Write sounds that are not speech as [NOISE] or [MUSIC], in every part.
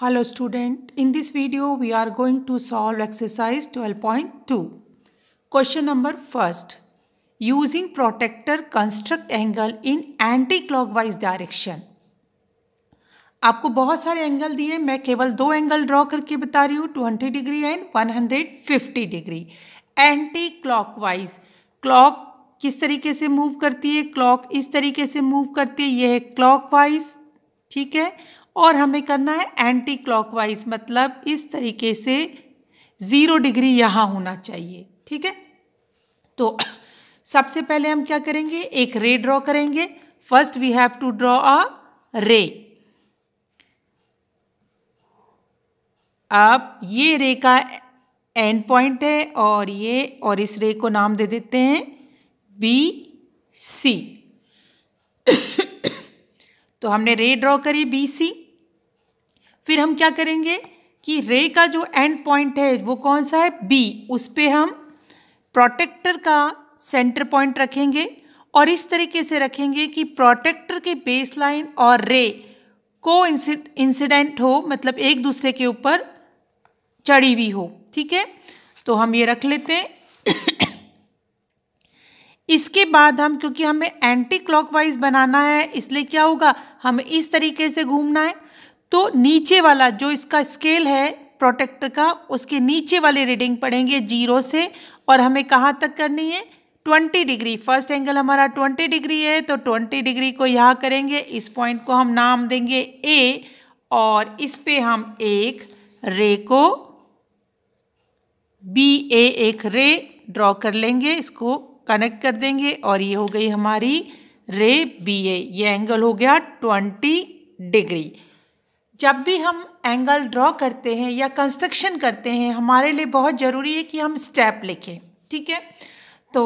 Hello student, in this video we are going to solve exercise 12.2. Question number first. Using protector construct angle in anti-clockwise direction. आपको बहुत सारे angle दिए मैं केवल दो angle draw करके बता रही हूँ 20 degree and 150 degree anticlockwise clock किस तरीके से मूव करती है क्लॉक इस तरीके से मूव करती है यह है क्लॉकवाइज ठीक है और हमें करना है एंटी क्लॉकवाइज मतलब इस तरीके से ज़ीरो डिग्री यहाँ होना चाहिए ठीक है तो सबसे पहले हम क्या करेंगे एक रे ड्रॉ करेंगे first we have to draw a ray अब ये रे का एंड पॉइंट है और ये और इस रे को नाम दे देते हैं बी सी [COUGHS] तो हमने रे ड्रॉ करी बी सी फिर हम क्या करेंगे कि रे का जो एंड पॉइंट है वो कौन सा है बी उस पर हम प्रोटेक्टर का सेंटर पॉइंट रखेंगे और इस तरीके से रखेंगे कि प्रोटेक्टर के बेस लाइन और रे को इंसिडेंट हो मतलब एक दूसरे के ऊपर चढ़ी हुई हो ठीक है तो हम ये रख लेते हैं इसके बाद हम क्योंकि हमें एंटी क्लॉकवाइज बनाना है इसलिए क्या होगा हमें इस तरीके से घूमना है तो नीचे वाला जो इसका स्केल है प्रोटेक्टर का उसके नीचे वाले रीडिंग पढ़ेंगे जीरो से और हमें कहाँ तक करनी है ट्वेंटी डिग्री फर्स्ट एंगल हमारा ट्वेंटी डिग्री है तो ट्वेंटी डिग्री को यहाँ करेंगे इस पॉइंट को हम नाम देंगे ए और इस पे हम एक रे को बी ए एक रे ड्रॉ कर लेंगे इसको कनेक्ट कर देंगे और ये हो गई हमारी रे बी ए ये एंगल हो गया ट्वेंटी डिग्री जब भी हम एंगल ड्रॉ करते हैं या कंस्ट्रक्शन करते हैं हमारे लिए बहुत ज़रूरी है कि हम स्टेप लिखें ठीक है तो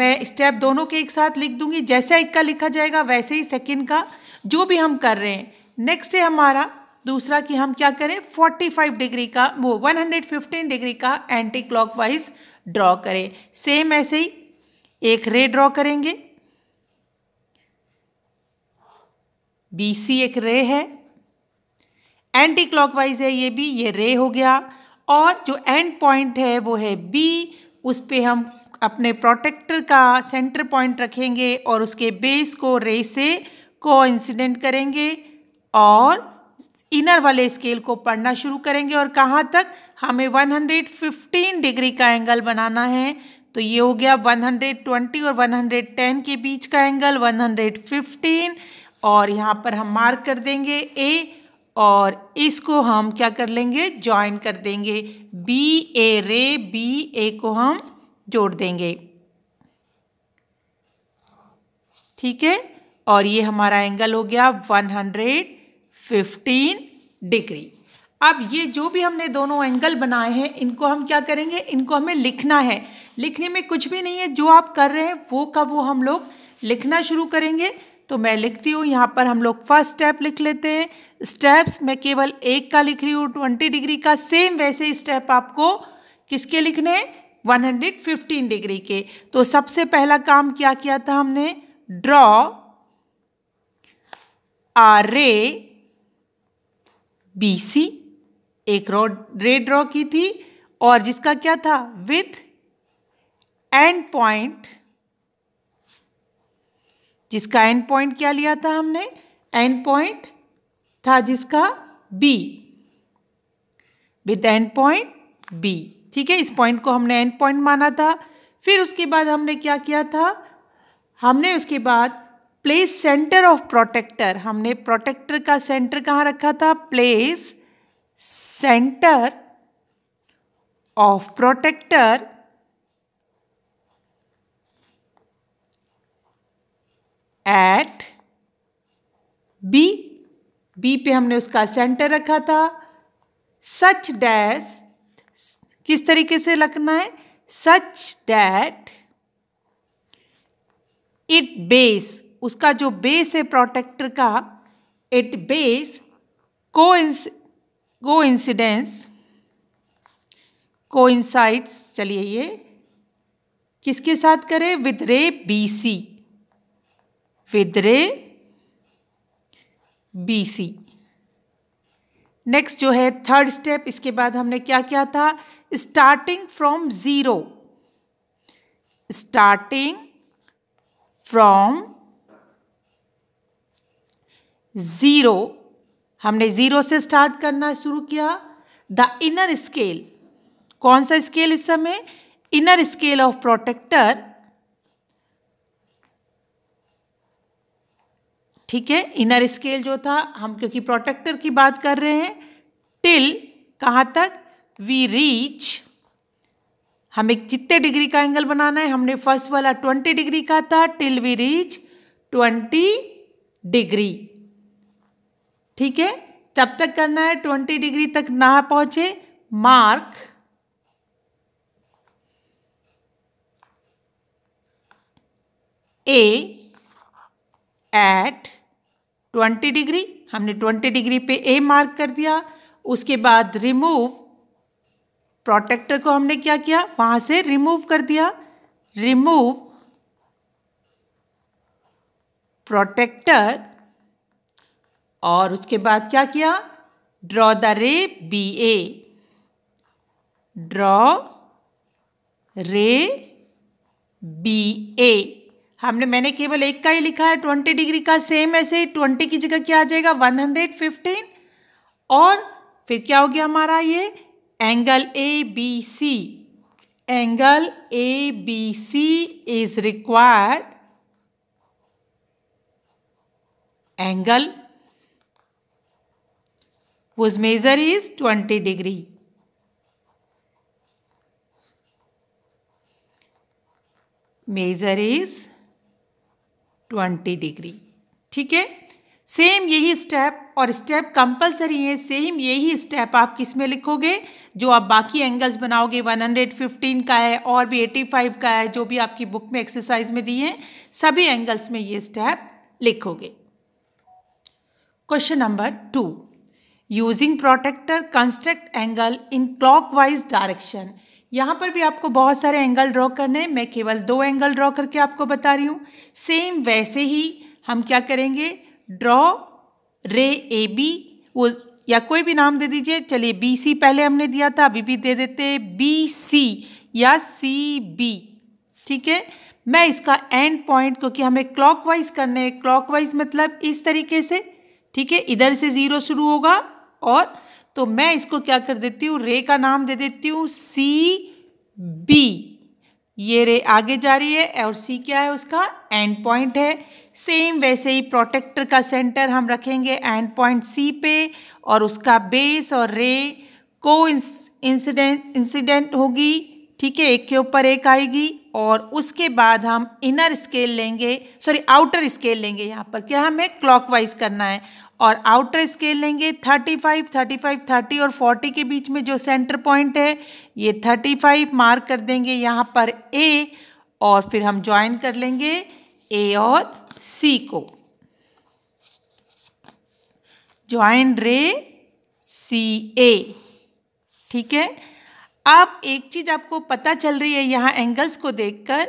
मैं स्टेप दोनों के एक साथ लिख दूंगी जैसा एक का लिखा जाएगा वैसे ही सेकंड का जो भी हम कर रहे हैं नेक्स्ट है हमारा दूसरा कि हम क्या करें 45 डिग्री का वो 115 डिग्री का एंटी क्लॉक वाइज ड्रॉ करें सेम ऐसे ही एक रे ड्रॉ करेंगे बी सी एक रे है एंटी क्लॉकवाइज है ये भी ये रे हो गया और जो एंड पॉइंट है वो है बी उस पर हम अपने प्रोटेक्टर का सेंटर पॉइंट रखेंगे और उसके बेस को रे से कोइंसिडेंट करेंगे और इनर वाले स्केल को पढ़ना शुरू करेंगे और कहाँ तक हमें 115 डिग्री का एंगल बनाना है तो ये हो गया 120 और 110 के बीच का एंगल 115 और यहाँ पर हम मार्क कर देंगे ए और इसको हम क्या कर लेंगे ज्वाइन कर देंगे बी ए रे बी ए को हम जोड़ देंगे ठीक है और ये हमारा एंगल हो गया 115 डिग्री अब ये जो भी हमने दोनों एंगल बनाए हैं इनको हम क्या करेंगे इनको हमें लिखना है लिखने में कुछ भी नहीं है जो आप कर रहे हैं वो का वो हम लोग लिखना शुरू करेंगे तो मैं लिखती हूँ यहाँ पर हम लोग फर्स्ट स्टेप लिख लेते हैं स्टेप्स मैं केवल एक का लिख रही हूँ ट्वेंटी डिग्री का सेम वैसे स्टेप आपको किसके लिखने हंड्रेड 115 डिग्री के तो सबसे पहला काम क्या किया था हमने draw a ray B C एक रो रे ड्रॉ की थी और जिसका क्या था विथ एंड पॉइंट जिसका एंड पॉइंट क्या लिया था हमने एंड पॉइंट था जिसका B with end point B ठीक है इस पॉइंट को हमने एंड पॉइंट माना था फिर उसके बाद हमने क्या किया था हमने उसके बाद प्लेस सेंटर ऑफ प्रोटेक्टर हमने प्रोटेक्टर का सेंटर कहाँ रखा था place centre of protractor at B B पे हमने उसका सेंटर रखा था सच डैश किस तरीके से रखना है सच डैट इट बेस उसका जो बेस है प्रोटेक्टर का इट बेस को को इंसिडेंस को इंसाइट्स चलिए ये किसके साथ करें with ray B C B BC next जो है थर्ड स्टेप इसके बाद हमने क्या किया था starting from zero starting from zero हमने ज़ीरो से स्टार्ट करना शुरू किया द इनर स्केल कौन सा स्केल इस समय इनर स्केल ऑफ प्रोटेक्टर ठीक है इनर स्केल जो था हम क्योंकि प्रोटेक्टर की बात कर रहे हैं टिल कहाँ तक वी रीच हमें कितने डिग्री का एंगल बनाना है हमने फर्स्ट वाला ट्वेंटी डिग्री का था till we reach twenty degree ठीक है तब तक करना है ट्वेंटी डिग्री तक ना पहुंचे मार्क ए एट 20 डिग्री हमने 20 डिग्री पे ए मार्क कर दिया उसके बाद रिमूव प्रोटेक्टर को हमने क्या किया वहां से रिमूव कर दिया रिमूव प्रोटेक्टर और उसके बाद क्या किया draw the ray B A draw ray B A हमने मैंने केवल एक का ही लिखा है ट्वेंटी डिग्री का सेम ऐसे ही ट्वेंटी की जगह क्या आ जाएगा वन हंड्रेड फिफ्टीन और फिर क्या हो गया हमारा ये angle A B C angle A B C is required angle whose measure is twenty degree measure is twenty degree ठीक है सेम यही स्टेप और स्टेप कंपलसरी है सेम यही स्टेप आप किस में लिखोगे जो आप बाकी एंगल्स बनाओगे 115 का है और भी 85 का है जो भी आपकी बुक में एक्सरसाइज में दिए हैं सभी एंगल्स में ये स्टेप लिखोगे question number two using protractor construct angle in clockwise direction direction यहाँ पर भी आपको बहुत सारे एंगल ड्रॉ करने हैं मैं केवल दो एंगल ड्रॉ करके आपको बता रही हूँ सेम वैसे ही हम क्या करेंगे ड्रॉ रे ए बी वो या कोई भी नाम दे दीजिए चलिए बी सी पहले हमने दिया था अभी भी दे देते बी सी या सी बी ठीक है मैं इसका एंड पॉइंट क्योंकि हमें क्लॉकवाइज करने हैं क्लॉकवाइज मतलब इस तरीके से ठीक है इधर से ज़ीरो शुरू होगा और तो मैं इसको क्या कर देती हूँ रे का नाम दे देती हूँ सी बी ये रे आगे जा रही है और सी क्या है उसका एंड पॉइंट है सेम वैसे ही प्रोटेक्टर का सेंटर हम रखेंगे एंड पॉइंट सी पे और उसका बेस और रे को इंसिडेंट इंसिडेंट होगी ठीक है एक के ऊपर एक आएगी और उसके बाद हम इनर स्केल लेंगे सॉरी आउटर स्केल लेंगे यहाँ पर क्या हमें क्लॉकवाइज करना है और आउटर स्केल लेंगे 35, 35, 30 और 40 के बीच में जो सेंटर पॉइंट है ये 35 मार्क कर देंगे यहाँ पर ए और फिर हम ज्वाइन कर लेंगे ए और सी को ज्वाइन रे सी ए ठीक है अब एक चीज़ आपको पता चल रही है यहाँ एंगल्स को देखकर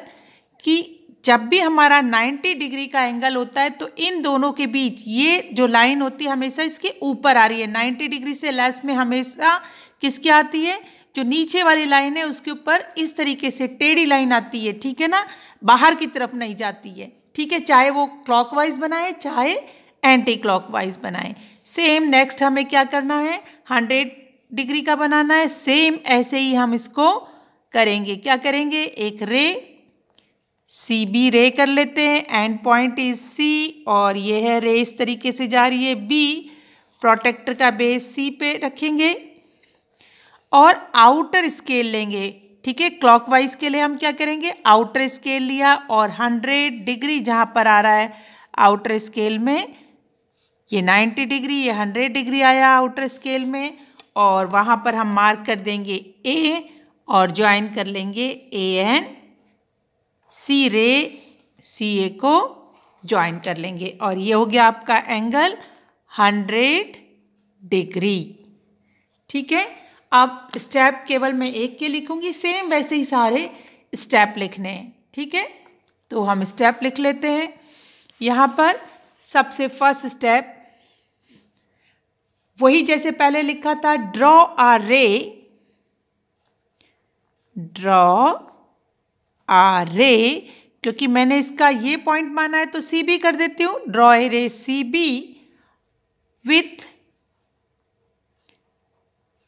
कि जब भी हमारा 90 डिग्री का एंगल होता है तो इन दोनों के बीच ये जो लाइन होती है हमेशा इसके ऊपर आ रही है 90 डिग्री से लेस में हमेशा किसकी आती है जो नीचे वाली लाइन है उसके ऊपर इस तरीके से टेढ़ी लाइन आती है ठीक है ना बाहर की तरफ नहीं जाती है ठीक है चाहे वो क्लॉकवाइज बनाए चाहे एंटी क्लॉकवाइज बनाए सेम नेक्स्ट हमें क्या करना है हंड्रेड डिग्री का बनाना है सेम ऐसे ही हम इसको करेंगे क्या करेंगे एक रे सी बी रे कर लेते हैं एंड पॉइंट इज सी और ये है रे इस तरीके से जा रही है बी प्रोटेक्टर का बेस सी पे रखेंगे और आउटर स्केल लेंगे ठीक है क्लॉकवाइज के लिए हम क्या करेंगे आउटर स्केल लिया और हंड्रेड डिग्री जहाँ पर आ रहा है आउटर स्केल में ये नाइन्टी डिग्री ये हंड्रेड डिग्री आया आउटर स्केल में और वहाँ पर हम मार्क कर देंगे ए और ज्वाइन कर लेंगे ए एन सी रे सी ए को ज्वाइन कर लेंगे और ये हो गया आपका एंगल हंड्रेड डिग्री ठीक है अब स्टेप केवल मैं एक के लिखूंगी सेम वैसे ही सारे स्टेप लिखने हैं ठीक है तो हम स्टेप लिख लेते हैं यहाँ पर सबसे फर्स्ट स्टेप वही जैसे पहले लिखा था ड्रॉ आ रे ड्रॉ रे क्योंकि मैंने इसका ये पॉइंट माना है तो सी बी कर देती हूँ draw a ray C B with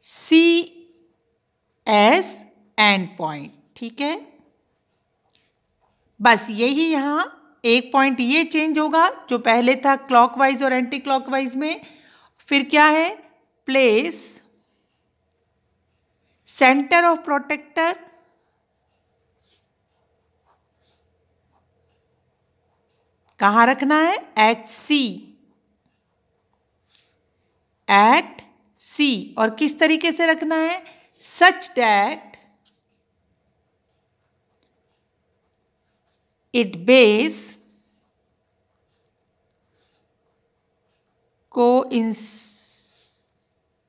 C as end point ठीक है बस यही यहाँ एक पॉइंट ये चेंज होगा जो पहले था क्लॉकवाइज और एंटी क्लॉकवाइज में फिर क्या है प्लेस सेंटर ऑफ प्रोटेक्टर कहाँ रखना है एट सी एट सी और किस तरीके से रखना है सच डैट इट बेस को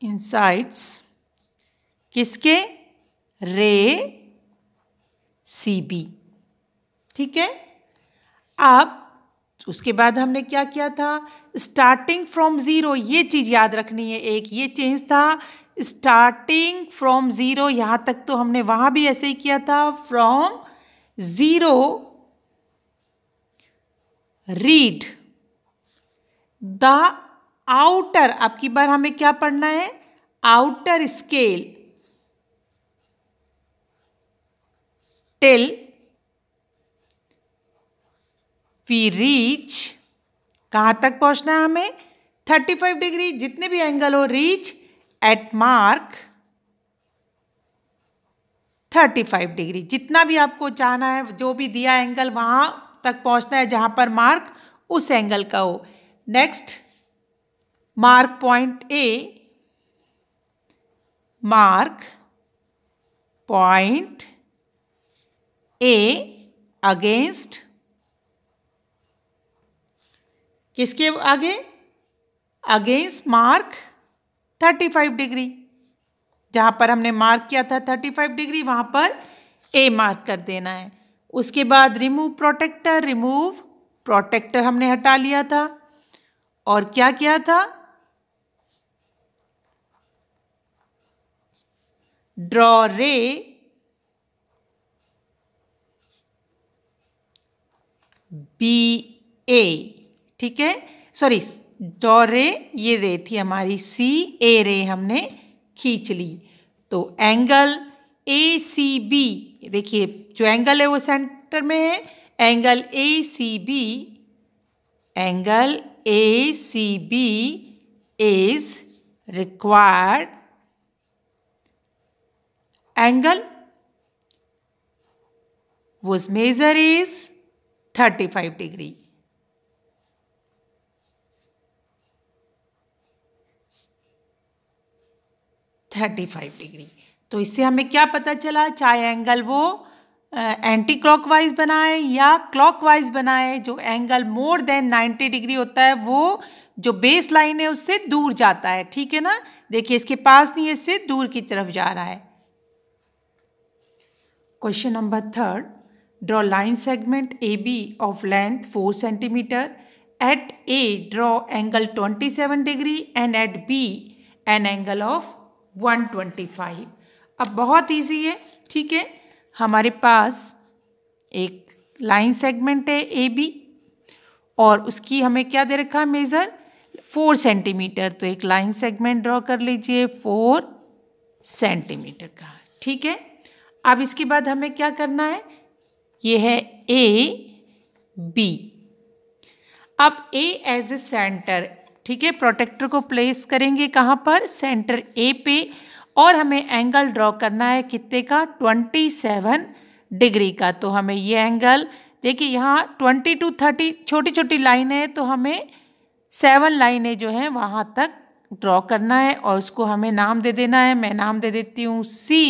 इंसाइट्स किसके रे सी बी ठीक है अब उसके बाद हमने क्या किया था स्टार्टिंग फ्रॉम ज़ीरो ये चीज़ याद रखनी है एक ये चेंज था स्टार्टिंग फ्रॉम ज़ीरो यहाँ तक तो हमने वहाँ भी ऐसे ही किया था from zero read the outer अब की बार हमें क्या पढ़ना है outer scale till we reach कहाँ तक पहुँचना है हमें 35 डिग्री जितने भी एंगल हो रीच एट मार्क 35 डिग्री जितना भी आपको चाहना है जो भी दिया एंगल वहाँ तक पहुँचना है जहाँ पर मार्क उस एंगल का हो next mark point A mark point A against किसके आगे अगेंस्ट मार्क 35 डिग्री जहाँ पर हमने मार्क किया था 35 डिग्री वहाँ पर ए मार्क कर देना है उसके बाद रिमूव प्रोटेक्टर रिमूव प्रोटेक्टर हमने हटा लिया था और क्या किया था ड्रॉ रे बी ए ठीक है सॉरी डॉ रे ये रे थी हमारी सी ए रे हमने खींच ली तो एंगल ए सी बी देखिए जो एंगल है वो सेंटर में है angle A C B angle A C B is required angle measure is thirty five degree thirty five degree तो इससे हमें क्या पता चला चाहे एंगल वो एंटी क्लॉक वाइज बनाए या क्लॉक वाइज बनाए जो एंगल मोर देन 90 डिग्री होता है वो जो बेस लाइन है उससे दूर जाता है ठीक है ना देखिए इसके पास नहीं है इससे दूर की तरफ जा रहा है question number third draw line segment A B of length four centimetre at A draw angle twenty seven degree and at B an angle of one twenty five अब बहुत इजी है ठीक है हमारे पास एक लाइन सेगमेंट है A B और उसकी हमें क्या दे रखा है मेज़र फोर सेंटीमीटर तो एक लाइन सेगमेंट ड्रॉ कर लीजिए फोर सेंटीमीटर का ठीक है अब इसके बाद हमें क्या करना है ये है ए बी अब ए एज ए सेंटर ठीक है प्रोटेक्टर को प्लेस करेंगे कहाँ पर सेंटर ए पे और हमें एंगल ड्रॉ करना है कितने का ट्वेंटी सेवन डिग्री का तो हमें ये एंगल देखिए यहाँ ट्वेंटी टू थर्टी छोटी छोटी लाइन है तो हमें सेवन लाइनें जो हैं वहाँ तक ड्रॉ करना है और उसको हमें नाम दे देना है मैं नाम दे देती हूँ सी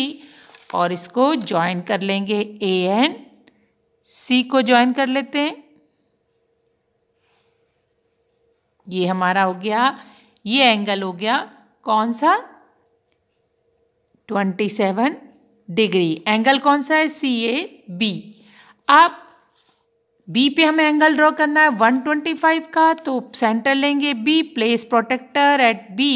और इसको ज्वाइन कर लेंगे ए एंड सी को ज्वाइन कर लेते हैं ये हमारा हो गया ये एंगल हो गया कौन सा ट्वेंटी सेवन डिग्री एंगल कौन सा है सी ए बी अब बी पे हमें एंगल ड्रॉ करना है 125 का तो सेंटर लेंगे B place protractor at B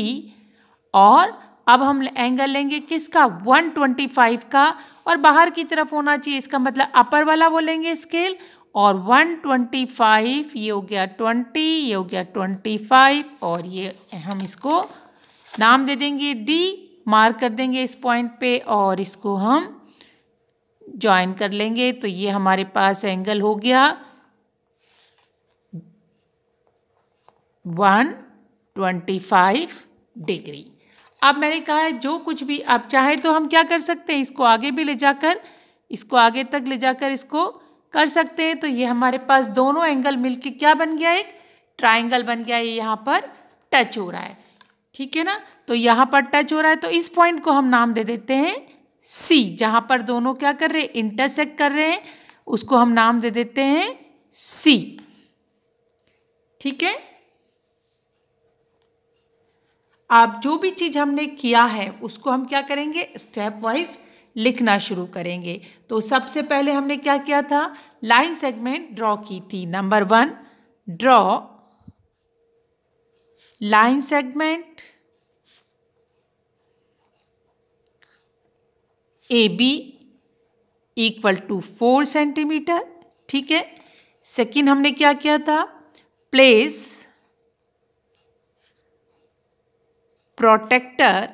और अब हम एंगल लेंगे किसका 125 का और बाहर की तरफ होना चाहिए इसका मतलब अपर वाला वो लेंगे स्केल और 125 ये हो गया 20 ये हो गया 25 और ये हम इसको नाम दे देंगे डी मार्क कर देंगे इस पॉइंट पे और इसको हम ज्वाइन कर लेंगे तो ये हमारे पास एंगल हो गया वन ट्वेंटी फाइव डिग्री अब मैंने कहा है जो कुछ भी आप चाहे तो हम क्या कर सकते हैं इसको आगे भी ले जाकर इसको आगे तक ले जाकर इसको कर सकते हैं तो ये हमारे पास दोनों एंगल मिलके क्या बन गया एक ट्राइंगल बन गया ये यहाँ पर टच हो रहा है ठीक है ना तो यहाँ पर टच हो रहा है तो इस पॉइंट को हम नाम दे देते हैं सी जहाँ पर दोनों क्या कर रहे हैं इंटरसेक्ट कर रहे हैं उसको हम नाम दे देते हैं सी ठीक है आप जो भी चीज़ हमने किया है उसको हम क्या करेंगे स्टेप वाइज लिखना शुरू करेंगे तो सबसे पहले हमने क्या किया था लाइन सेगमेंट ड्रॉ की थी number one draw line segment A B equal to four centimetre ठीक है सेकेंड हमने क्या किया था place protractor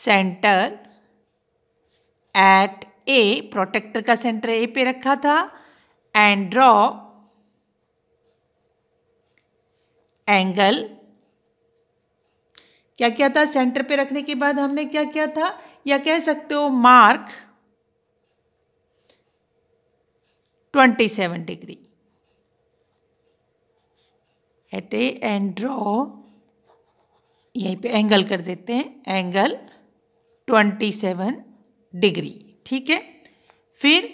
centre at A protractor का सेंटर ए पे रखा था एंड ड्रॉ एंगल क्या क्या था सेंटर पे रखने के बाद हमने क्या क्या था या कह सकते हो mark twenty seven degree at A and draw यहीं पे एंगल कर देते हैं एंगल ट्वेंटी सेवन डिग्री ठीक है फिर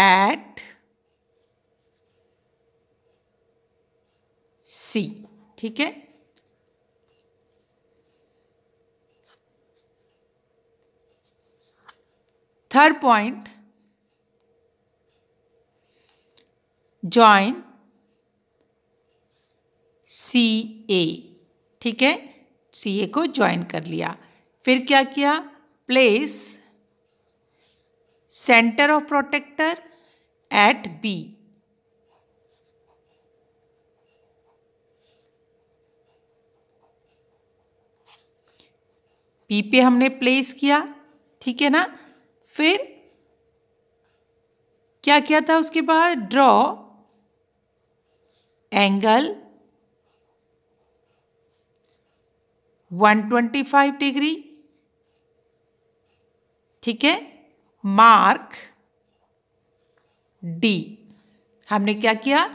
एट सी ठीक है third point join C A ठीक है सी ए को ज्वाइन कर लिया फिर क्या किया place centre of protractor at B P पे हमने प्लेस किया ठीक है ना फिर क्या किया था उसके बाद ड्रॉ एंगल 125 डिग्री ठीक है मार्क डी हमने क्या किया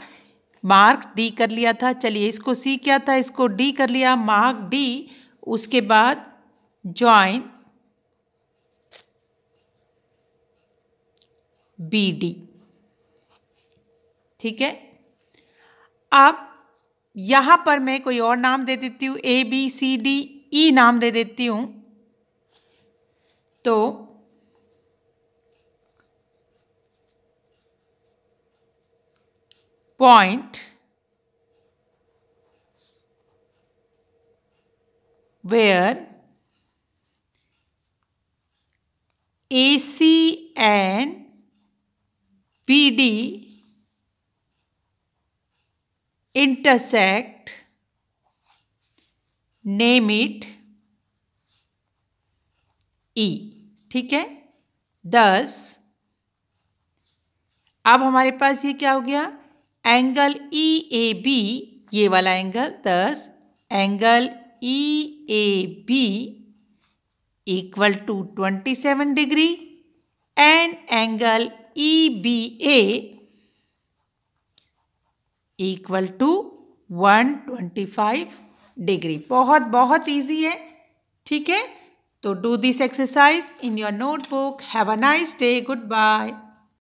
मार्क डी कर लिया था चलिए इसको सी क्या था इसको डी कर लिया मार्क डी उसके बाद जॉइन बी डी ठीक है अब यहाँ पर मैं कोई और नाम दे देती हूँ ए बी सी डी ई नाम दे देती हूँ तो point where A C and B D intersect, name it E. ठीक है दस अब हमारे पास ये क्या हो गया एंगल ई ए बी ये वाला angle thus angle E A B equal to twenty seven degree and angle E B A equal to 125 degree बहुत बहुत इजी है ठीक है तो do this exercise in your notebook have a nice day good bye